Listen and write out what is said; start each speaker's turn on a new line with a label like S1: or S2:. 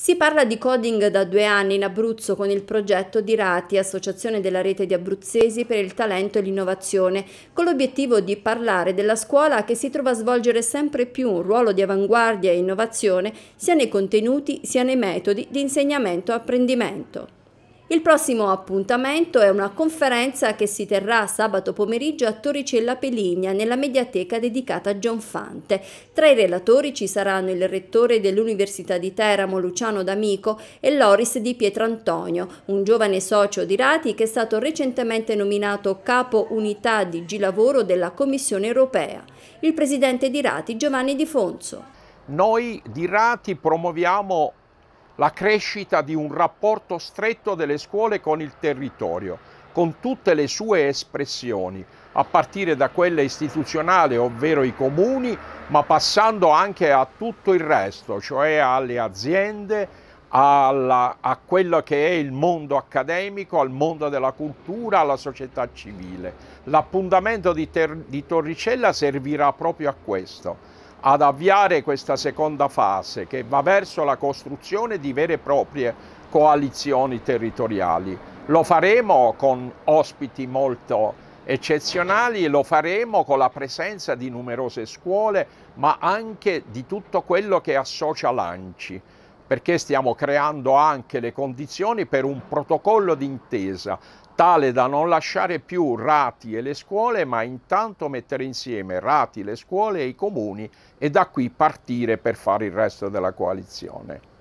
S1: Si parla di coding da due anni in Abruzzo con il progetto di RATI, Associazione della Rete di Abruzzesi per il Talento e l'Innovazione, con l'obiettivo di parlare della scuola che si trova a svolgere sempre più un ruolo di avanguardia e innovazione sia nei contenuti sia nei metodi di insegnamento-apprendimento. e il prossimo appuntamento è una conferenza che si terrà sabato pomeriggio a Torricella Peligna nella mediateca dedicata a Gionfante. Tra i relatori ci saranno il rettore dell'Università di Teramo Luciano D'Amico e Loris Di Pietrantonio, un giovane socio di Rati che è stato recentemente nominato capo unità di G-Lavoro della Commissione Europea. Il presidente di Rati Giovanni Di Fonso.
S2: Noi di Rati promuoviamo la crescita di un rapporto stretto delle scuole con il territorio, con tutte le sue espressioni, a partire da quella istituzionale, ovvero i comuni, ma passando anche a tutto il resto, cioè alle aziende, alla, a quello che è il mondo accademico, al mondo della cultura, alla società civile. L'appuntamento di, di Torricella servirà proprio a questo ad avviare questa seconda fase che va verso la costruzione di vere e proprie coalizioni territoriali. Lo faremo con ospiti molto eccezionali e lo faremo con la presenza di numerose scuole ma anche di tutto quello che associa l'ANCI perché stiamo creando anche le condizioni per un protocollo d'intesa tale da non lasciare più Rati e le scuole, ma intanto mettere insieme Rati, le scuole e i comuni e da qui partire per fare il resto della coalizione.